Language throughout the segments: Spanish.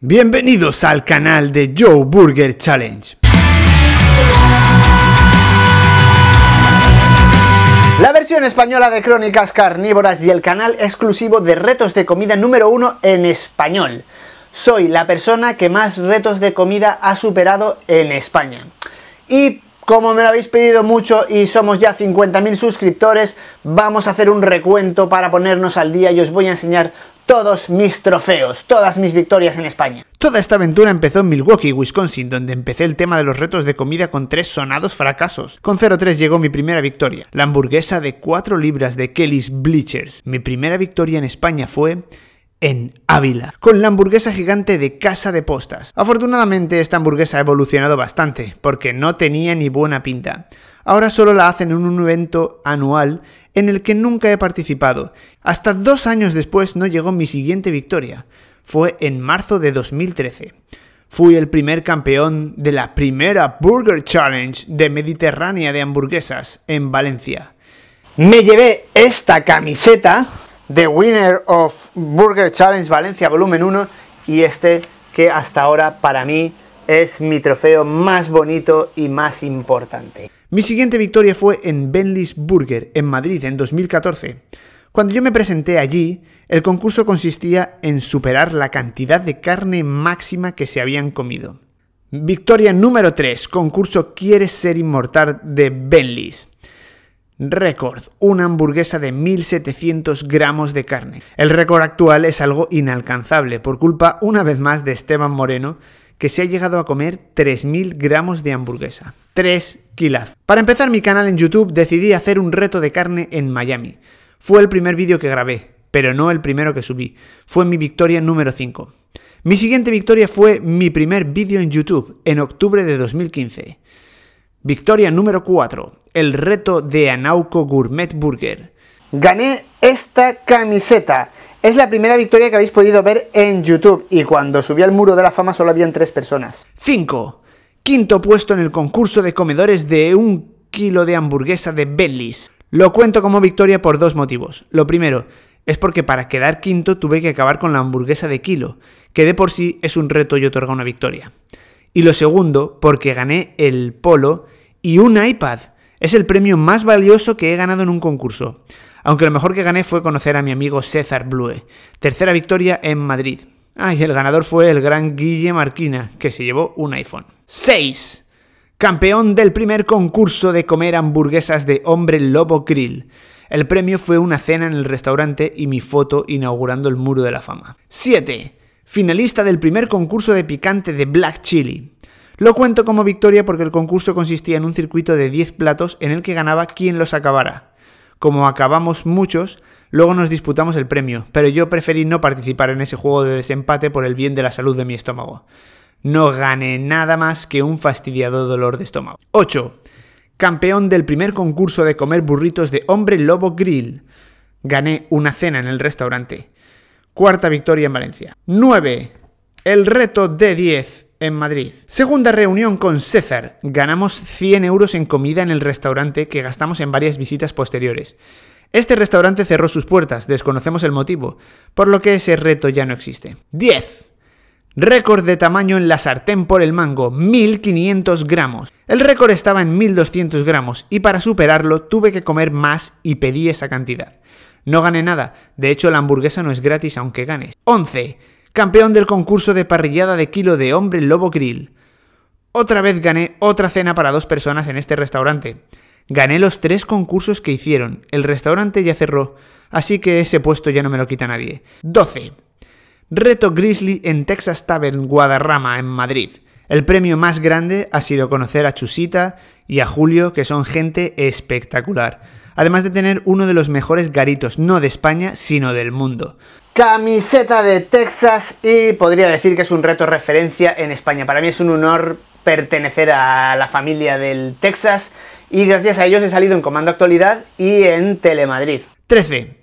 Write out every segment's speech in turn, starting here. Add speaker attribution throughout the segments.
Speaker 1: Bienvenidos al canal de Joe Burger Challenge. La versión española de Crónicas Carnívoras y el canal exclusivo de retos de comida número uno en español. Soy la persona que más retos de comida ha superado en España. Y como me lo habéis pedido mucho y somos ya 50.000 suscriptores, vamos a hacer un recuento para ponernos al día y os voy a enseñar todos mis trofeos, todas mis victorias en España. Toda esta aventura empezó en Milwaukee, Wisconsin, donde empecé el tema de los retos de comida con tres sonados fracasos. Con 0-3 llegó mi primera victoria, la hamburguesa de 4 libras de Kelly's Bleachers. Mi primera victoria en España fue en Ávila, con la hamburguesa gigante de Casa de Postas. Afortunadamente esta hamburguesa ha evolucionado bastante, porque no tenía ni buena pinta. Ahora solo la hacen en un evento anual en el que nunca he participado. Hasta dos años después no llegó mi siguiente victoria. Fue en marzo de 2013. Fui el primer campeón de la primera Burger Challenge de Mediterránea de hamburguesas en Valencia. Me llevé esta camiseta de Winner of Burger Challenge Valencia Volumen 1 y este que hasta ahora para mí es mi trofeo más bonito y más importante. Mi siguiente victoria fue en Benlis Burger, en Madrid, en 2014. Cuando yo me presenté allí, el concurso consistía en superar la cantidad de carne máxima que se habían comido. Victoria número 3, concurso Quieres ser inmortal de Benlis. Récord, una hamburguesa de 1700 gramos de carne. El récord actual es algo inalcanzable por culpa una vez más de Esteban Moreno, que se ha llegado a comer 3.000 gramos de hamburguesa. 3 kilas. Para empezar mi canal en YouTube decidí hacer un reto de carne en Miami. Fue el primer vídeo que grabé, pero no el primero que subí. Fue mi victoria número 5. Mi siguiente victoria fue mi primer vídeo en YouTube, en octubre de 2015. Victoria número 4. El reto de Anauco Gourmet Burger. Gané esta camiseta es la primera victoria que habéis podido ver en YouTube y cuando subí al muro de la fama solo habían tres personas. 5. Quinto puesto en el concurso de comedores de un kilo de hamburguesa de Bellis. Lo cuento como victoria por dos motivos. Lo primero, es porque para quedar quinto tuve que acabar con la hamburguesa de kilo, que de por sí es un reto y otorga una victoria. Y lo segundo, porque gané el polo y un iPad. Es el premio más valioso que he ganado en un concurso. Aunque lo mejor que gané fue conocer a mi amigo César Blue. Tercera victoria en Madrid. Ay, el ganador fue el gran Guille Marquina, que se llevó un iPhone. 6. Campeón del primer concurso de comer hamburguesas de hombre lobo grill. El premio fue una cena en el restaurante y mi foto inaugurando el muro de la fama. 7. Finalista del primer concurso de picante de Black Chili. Lo cuento como victoria porque el concurso consistía en un circuito de 10 platos en el que ganaba quien los acabara como acabamos muchos, luego nos disputamos el premio, pero yo preferí no participar en ese juego de desempate por el bien de la salud de mi estómago. No gané nada más que un fastidiado dolor de estómago. 8. Campeón del primer concurso de comer burritos de hombre lobo grill. Gané una cena en el restaurante. Cuarta victoria en Valencia. 9. El reto de 10 en Madrid. Segunda reunión con César. Ganamos 100 euros en comida en el restaurante que gastamos en varias visitas posteriores. Este restaurante cerró sus puertas, desconocemos el motivo, por lo que ese reto ya no existe. 10. Récord de tamaño en la sartén por el mango, 1500 gramos. El récord estaba en 1200 gramos y para superarlo tuve que comer más y pedí esa cantidad. No gané nada, de hecho la hamburguesa no es gratis aunque ganes. 11 campeón del concurso de parrillada de kilo de hombre lobo grill. Otra vez gané otra cena para dos personas en este restaurante. Gané los tres concursos que hicieron. El restaurante ya cerró, así que ese puesto ya no me lo quita nadie. 12. Reto Grizzly en Texas Tavern Guadarrama, en Madrid. El premio más grande ha sido conocer a Chusita y a Julio, que son gente espectacular. Además de tener uno de los mejores garitos, no de España, sino del mundo camiseta de Texas y podría decir que es un reto referencia en España. Para mí es un honor pertenecer a la familia del Texas y gracias a ellos he salido en Comando Actualidad y en Telemadrid. 13.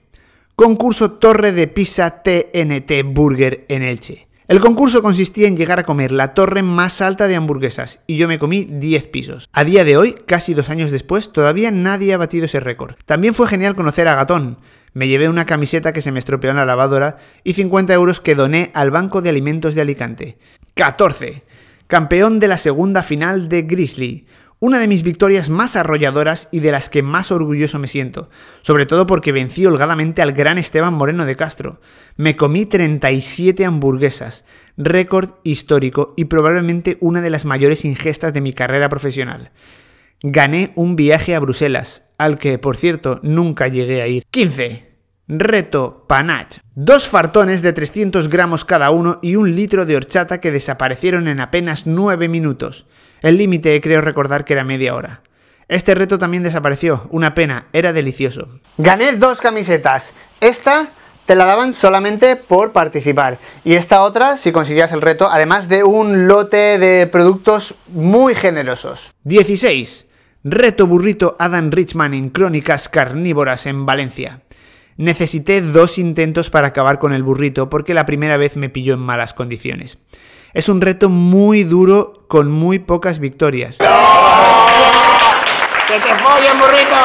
Speaker 1: Concurso Torre de Pisa TNT Burger en Elche. El concurso consistía en llegar a comer la torre más alta de hamburguesas y yo me comí 10 pisos. A día de hoy, casi dos años después, todavía nadie ha batido ese récord. También fue genial conocer a Gatón, me llevé una camiseta que se me estropeó en la lavadora y 50 euros que doné al Banco de Alimentos de Alicante. 14. Campeón de la segunda final de Grizzly. Una de mis victorias más arrolladoras y de las que más orgulloso me siento, sobre todo porque vencí holgadamente al gran Esteban Moreno de Castro. Me comí 37 hamburguesas, récord histórico y probablemente una de las mayores ingestas de mi carrera profesional gané un viaje a Bruselas, al que, por cierto, nunca llegué a ir. 15. Reto Panach. Dos fartones de 300 gramos cada uno y un litro de horchata que desaparecieron en apenas 9 minutos. El límite creo recordar que era media hora. Este reto también desapareció, una pena, era delicioso. Gané dos camisetas. Esta te la daban solamente por participar. Y esta otra, si conseguías el reto, además de un lote de productos muy generosos. 16. Reto burrito Adam Richman en Crónicas Carnívoras en Valencia. Necesité dos intentos para acabar con el burrito porque la primera vez me pilló en malas condiciones. Es un reto muy duro con muy pocas victorias. ¡Que te follen, burrito!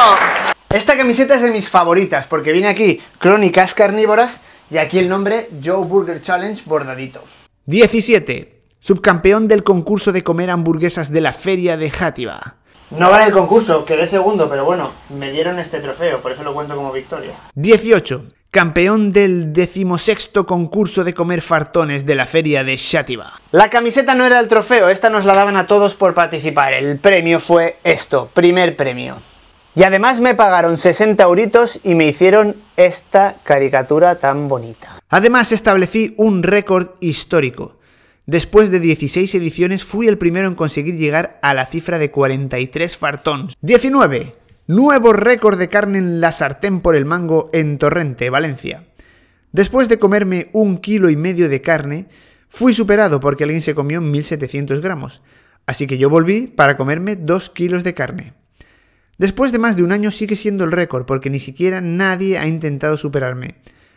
Speaker 1: Esta camiseta es de mis favoritas porque viene aquí Crónicas Carnívoras y aquí el nombre Joe Burger Challenge bordadito. 17. Subcampeón del concurso de comer hamburguesas de la feria de Játiva. No gané el concurso, quedé segundo, pero bueno, me dieron este trofeo, por eso lo cuento como victoria. 18. Campeón del decimosexto concurso de comer fartones de la feria de Shatiba. La camiseta no era el trofeo, esta nos la daban a todos por participar. El premio fue esto, primer premio. Y además me pagaron 60 euritos y me hicieron esta caricatura tan bonita. Además establecí un récord histórico. Después de 16 ediciones fui el primero en conseguir llegar a la cifra de 43 fartons. 19. Nuevo récord de carne en la sartén por el mango en Torrente, Valencia. Después de comerme un kilo y medio de carne, fui superado porque alguien se comió 1700 gramos. Así que yo volví para comerme 2 kilos de carne. Después de más de un año sigue siendo el récord porque ni siquiera nadie ha intentado superarme.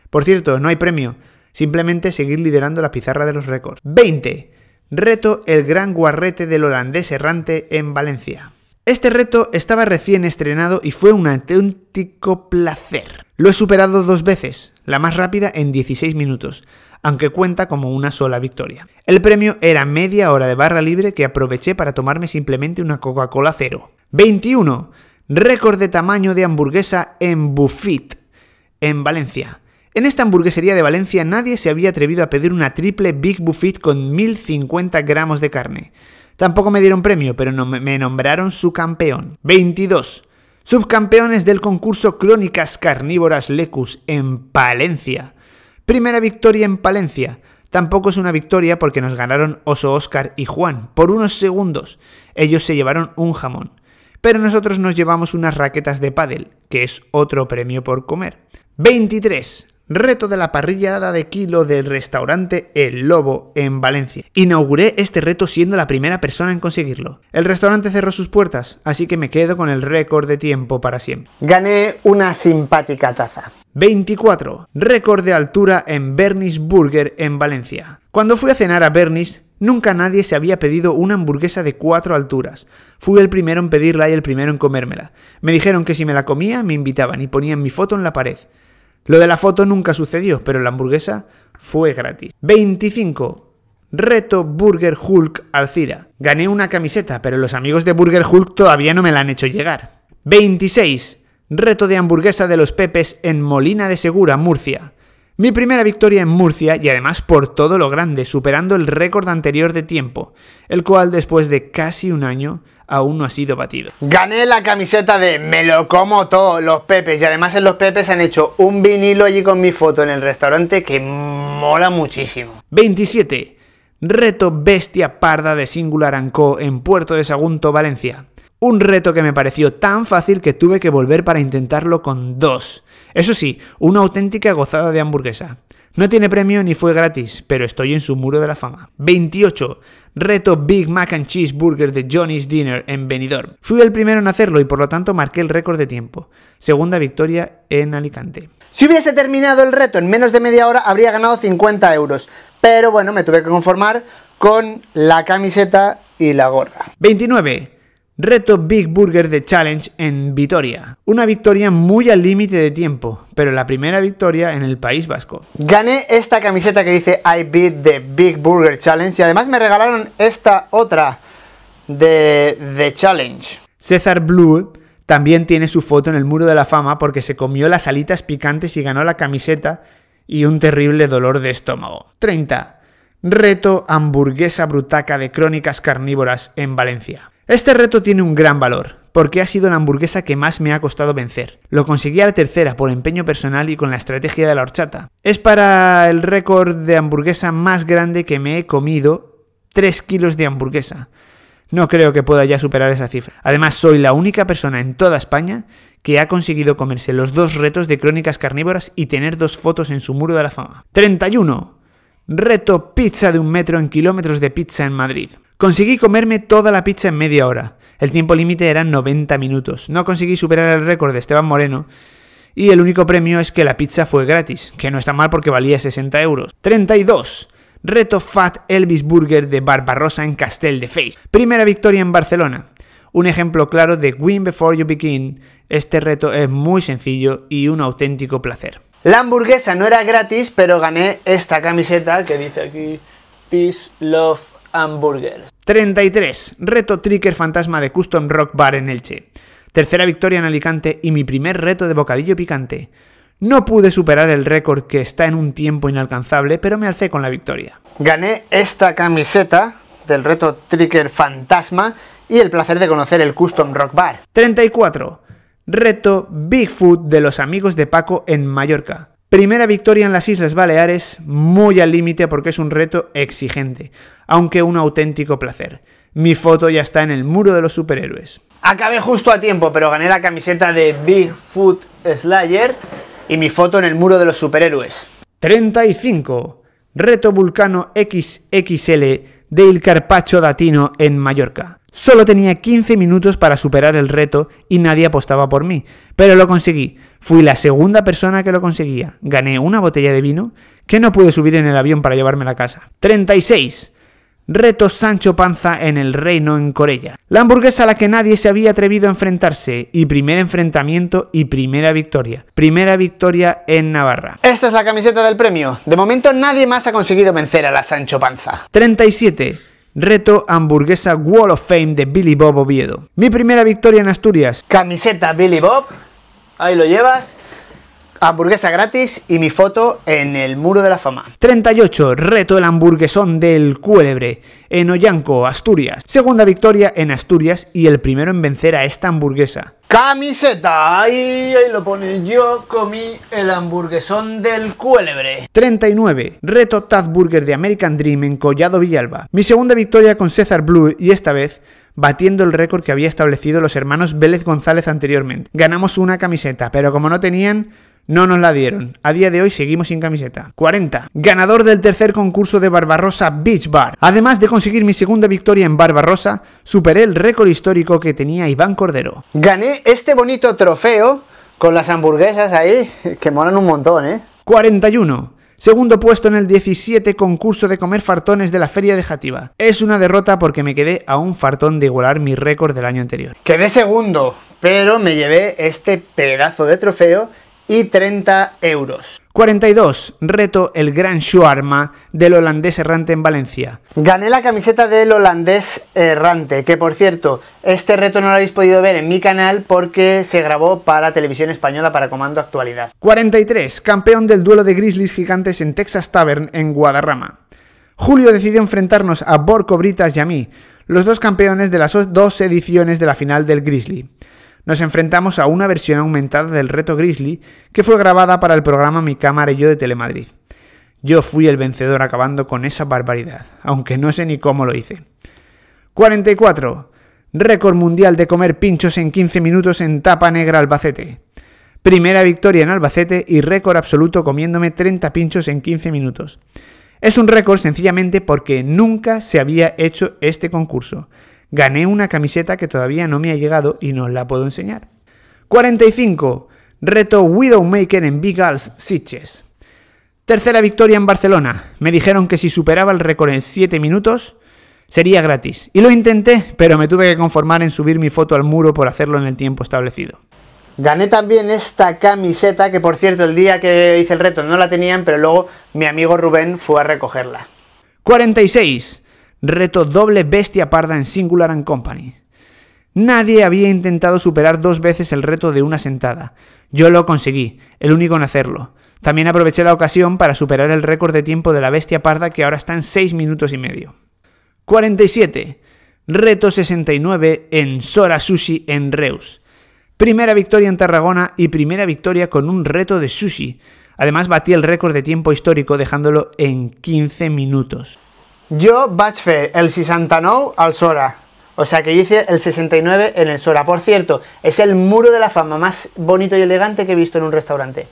Speaker 1: Por cierto, no hay premio, Simplemente seguir liderando la pizarra de los récords. 20. Reto el gran guarrete del holandés errante en Valencia. Este reto estaba recién estrenado y fue un auténtico placer. Lo he superado dos veces, la más rápida en 16 minutos, aunque cuenta como una sola victoria. El premio era media hora de barra libre que aproveché para tomarme simplemente una Coca-Cola cero. 21. Récord de tamaño de hamburguesa en Buffet, en Valencia. En esta hamburguesería de Valencia nadie se había atrevido a pedir una triple Big Buffet con 1050 gramos de carne. Tampoco me dieron premio, pero me nombraron su campeón. 22. Subcampeones del concurso Crónicas Carnívoras Lecus en Palencia. Primera victoria en Palencia. Tampoco es una victoria porque nos ganaron Oso Oscar y Juan por unos segundos. Ellos se llevaron un jamón. Pero nosotros nos llevamos unas raquetas de pádel, que es otro premio por comer. 23 reto de la parrillada de kilo del restaurante El Lobo en Valencia. Inauguré este reto siendo la primera persona en conseguirlo. El restaurante cerró sus puertas, así que me quedo con el récord de tiempo para siempre. Gané una simpática taza. 24. Récord de altura en Bernice Burger en Valencia. Cuando fui a cenar a Bernis, Nunca nadie se había pedido una hamburguesa de cuatro alturas. Fui el primero en pedirla y el primero en comérmela. Me dijeron que si me la comía, me invitaban y ponían mi foto en la pared. Lo de la foto nunca sucedió, pero la hamburguesa fue gratis. 25. Reto Burger Hulk Alcira. Gané una camiseta, pero los amigos de Burger Hulk todavía no me la han hecho llegar. 26. Reto de hamburguesa de los Pepes en Molina de Segura, Murcia. Mi primera victoria en Murcia y además por todo lo grande, superando el récord anterior de tiempo, el cual después de casi un año aún no ha sido batido. Gané la camiseta de Me lo como todo, los Pepes. Y además en los Pepes han hecho un vinilo allí con mi foto en el restaurante que mola muchísimo. 27. Reto Bestia Parda de Singular Anco en Puerto de Sagunto, Valencia. Un reto que me pareció tan fácil que tuve que volver para intentarlo con dos. Eso sí, una auténtica gozada de hamburguesa. No tiene premio ni fue gratis, pero estoy en su muro de la fama. 28 reto Big Mac and Cheese Burger de Johnny's Dinner en Benidorm. Fui el primero en hacerlo y por lo tanto marqué el récord de tiempo. Segunda victoria en Alicante. Si hubiese terminado el reto en menos de media hora habría ganado 50 euros, pero bueno, me tuve que conformar con la camiseta y la gorra. 29. Reto Big Burger de Challenge en Vitoria. Una victoria muy al límite de tiempo, pero la primera victoria en el País Vasco. Gané esta camiseta que dice I beat the Big Burger Challenge y además me regalaron esta otra de The Challenge. César Blue también tiene su foto en el muro de la fama porque se comió las alitas picantes y ganó la camiseta y un terrible dolor de estómago. 30. Reto hamburguesa brutaca de crónicas carnívoras en Valencia. Este reto tiene un gran valor, porque ha sido la hamburguesa que más me ha costado vencer. Lo conseguí a la tercera por empeño personal y con la estrategia de la horchata. Es para el récord de hamburguesa más grande que me he comido 3 kilos de hamburguesa. No creo que pueda ya superar esa cifra. Además, soy la única persona en toda España que ha conseguido comerse los dos retos de crónicas carnívoras y tener dos fotos en su muro de la fama. 31. Reto pizza de un metro en kilómetros de pizza en Madrid. Conseguí comerme toda la pizza en media hora. El tiempo límite eran 90 minutos. No conseguí superar el récord de Esteban Moreno. Y el único premio es que la pizza fue gratis, que no está mal porque valía 60 euros. 32. Reto Fat Elvis Burger de Barbarossa en Castel de Feix. Primera victoria en Barcelona. Un ejemplo claro de Win Before You Begin. Este reto es muy sencillo y un auténtico placer. La hamburguesa no era gratis, pero gané esta camiseta que dice aquí Peace, Love, Hamburger. 33. Reto Tricker Fantasma de Custom Rock Bar en Elche. Tercera victoria en Alicante y mi primer reto de bocadillo picante. No pude superar el récord que está en un tiempo inalcanzable, pero me alcé con la victoria. Gané esta camiseta del reto Tricker Fantasma y el placer de conocer el Custom Rock Bar. 34. Reto Bigfoot de los amigos de Paco en Mallorca. Primera victoria en las Islas Baleares, muy al límite porque es un reto exigente, aunque un auténtico placer. Mi foto ya está en el muro de los superhéroes. Acabé justo a tiempo, pero gané la camiseta de Bigfoot Slayer y mi foto en el muro de los superhéroes. 35. Reto Vulcano XXL del Carpacho Datino en Mallorca. Solo tenía 15 minutos para superar el reto y nadie apostaba por mí, pero lo conseguí. Fui la segunda persona que lo conseguía. Gané una botella de vino que no pude subir en el avión para llevarme a la casa. 36. Reto Sancho Panza en el reino en Corella. La hamburguesa a la que nadie se había atrevido a enfrentarse y primer enfrentamiento y primera victoria. Primera victoria en Navarra. Esta es la camiseta del premio. De momento nadie más ha conseguido vencer a la Sancho Panza. 37. Reto hamburguesa Wall of Fame de Billy Bob Oviedo. Mi primera victoria en Asturias. Camiseta Billy Bob. Ahí lo llevas hamburguesa gratis y mi foto en el muro de la fama. 38. Reto el hamburguesón del Cuélebre en Ollanco, Asturias. Segunda victoria en Asturias y el primero en vencer a esta hamburguesa. Camiseta, ahí, lo pone. Yo comí el hamburguesón del cuélebre. 39. Reto Tazburger de American Dream en Collado Villalba. Mi segunda victoria con César Blue y esta vez batiendo el récord que había establecido los hermanos Vélez González anteriormente. Ganamos una camiseta, pero como no tenían, no nos la dieron. A día de hoy seguimos sin camiseta. 40. Ganador del tercer concurso de Barbarossa Beach Bar. Además de conseguir mi segunda victoria en Barbarossa, superé el récord histórico que tenía Iván Cordero. Gané este bonito trofeo con las hamburguesas ahí, que molan un montón, ¿eh? 41. Segundo puesto en el 17 concurso de comer fartones de la Feria de Jativa. Es una derrota porque me quedé a un fartón de igualar mi récord del año anterior. Quedé segundo, pero me llevé este pedazo de trofeo y 30 euros. 42. Reto el gran Shuarma del holandés errante en Valencia. Gané la camiseta del holandés errante, que por cierto, este reto no lo habéis podido ver en mi canal porque se grabó para televisión española para Comando Actualidad. 43. Campeón del duelo de Grizzlies gigantes en Texas Tavern en Guadarrama. Julio decidió enfrentarnos a Borco Britas y a mí, los dos campeones de las dos ediciones de la final del Grizzly nos enfrentamos a una versión aumentada del reto Grizzly que fue grabada para el programa Mi cámara y yo de Telemadrid. Yo fui el vencedor acabando con esa barbaridad, aunque no sé ni cómo lo hice. 44. Récord mundial de comer pinchos en 15 minutos en Tapa Negra Albacete. Primera victoria en Albacete y récord absoluto comiéndome 30 pinchos en 15 minutos. Es un récord sencillamente porque nunca se había hecho este concurso. Gané una camiseta que todavía no me ha llegado y no la puedo enseñar. 45. Reto Widowmaker en Big Sitches. Tercera victoria en Barcelona. Me dijeron que si superaba el récord en 7 minutos, sería gratis. Y lo intenté, pero me tuve que conformar en subir mi foto al muro por hacerlo en el tiempo establecido. Gané también esta camiseta, que por cierto el día que hice el reto no la tenían, pero luego mi amigo Rubén fue a recogerla. 46. Reto doble bestia parda en Singular and Company. Nadie había intentado superar dos veces el reto de una sentada. Yo lo conseguí, el único en hacerlo. También aproveché la ocasión para superar el récord de tiempo de la bestia parda que ahora está en 6 minutos y medio. 47. Reto 69 en Sora Sushi en Reus. Primera victoria en Tarragona y primera victoria con un reto de sushi. Además batí el récord de tiempo histórico dejándolo en 15 minutos. Yo bachfe el 69 al Sora. O sea que hice el 69 en el Sora. Por cierto, es el muro de la fama más bonito y elegante que he visto en un restaurante.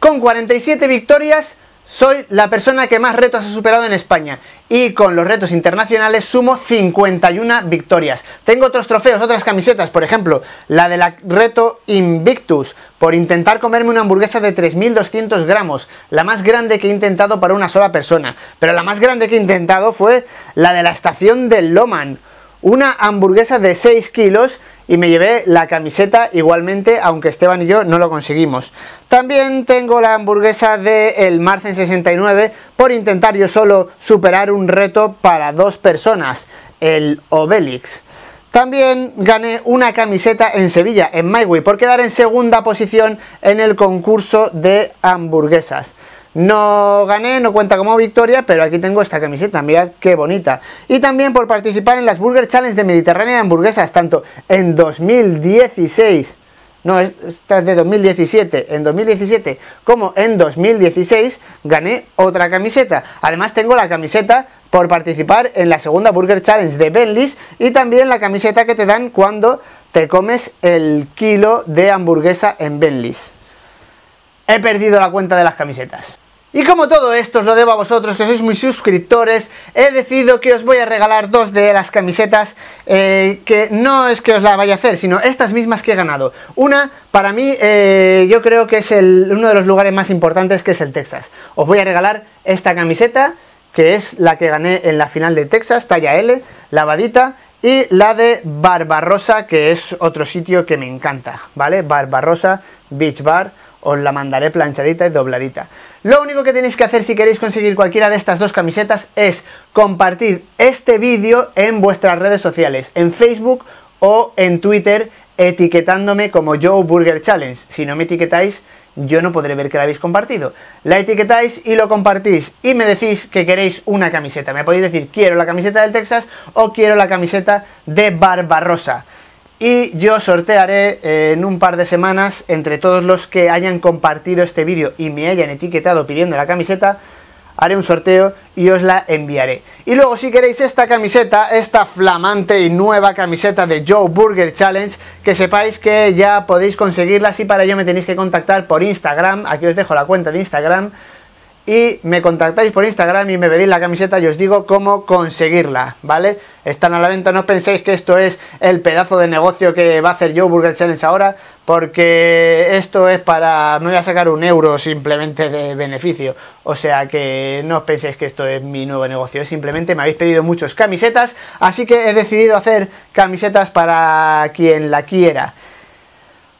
Speaker 1: Con 47 victorias, soy la persona que más retos ha superado en España y con los retos internacionales sumo 51 victorias. Tengo otros trofeos, otras camisetas, por ejemplo, la del la reto Invictus, por intentar comerme una hamburguesa de 3.200 gramos, la más grande que he intentado para una sola persona. Pero la más grande que he intentado fue la de la estación de Loman, una hamburguesa de 6 kilos y me llevé la camiseta igualmente, aunque Esteban y yo no lo conseguimos. También tengo la hamburguesa del El Marcen 69 por intentar yo solo superar un reto para dos personas, el Obelix. También gané una camiseta en Sevilla, en MyWay, por quedar en segunda posición en el concurso de hamburguesas. No gané, no cuenta como victoria, pero aquí tengo esta camiseta, mirad qué bonita. Y también por participar en las Burger Challenge de Mediterránea de hamburguesas, tanto en 2016, no, esta es de 2017, en 2017 como en 2016 gané otra camiseta. Además tengo la camiseta por participar en la segunda Burger Challenge de Benlis y también la camiseta que te dan cuando te comes el kilo de hamburguesa en Benlis. He perdido la cuenta de las camisetas. Y como todo esto os lo debo a vosotros, que sois mis suscriptores, he decidido que os voy a regalar dos de las camisetas, eh, que no es que os la vaya a hacer, sino estas mismas que he ganado. Una, para mí, eh, yo creo que es uno de los lugares más importantes, que es el Texas. Os voy a regalar esta camiseta, que es la que gané en la final de Texas, talla L, lavadita, y la de Barbarosa, que es otro sitio que me encanta, ¿vale? Barbarosa Beach Bar os la mandaré planchadita y dobladita. Lo único que tenéis que hacer si queréis conseguir cualquiera de estas dos camisetas es compartir este vídeo en vuestras redes sociales, en Facebook o en Twitter, etiquetándome como Joe Burger Challenge. Si no me etiquetáis, yo no podré ver que la habéis compartido. La etiquetáis y lo compartís y me decís que queréis una camiseta. Me podéis decir quiero la camiseta del Texas o quiero la camiseta de Barbarosa y yo sortearé eh, en un par de semanas entre todos los que hayan compartido este vídeo y me hayan etiquetado pidiendo la camiseta, haré un sorteo y os la enviaré. Y luego si queréis esta camiseta, esta flamante y nueva camiseta de Joe Burger Challenge, que sepáis que ya podéis conseguirla, si para ello me tenéis que contactar por Instagram, aquí os dejo la cuenta de Instagram, y me contactáis por Instagram y me pedís la camiseta y os digo cómo conseguirla, ¿vale? Están a la venta, no penséis que esto es el pedazo de negocio que va a hacer yo Burger Challenge ahora, porque esto es para, me voy a sacar un euro simplemente de beneficio, o sea que no os penséis que esto es mi nuevo negocio, simplemente me habéis pedido muchas camisetas, así que he decidido hacer camisetas para quien la quiera.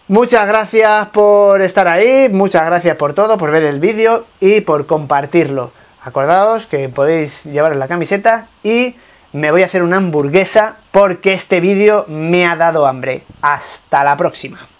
Speaker 1: Muchas gracias por estar ahí, muchas gracias por todo, por ver el vídeo y por compartirlo. Acordaos que podéis llevaros la camiseta y me voy a hacer una hamburguesa porque este vídeo me ha dado hambre. Hasta la próxima.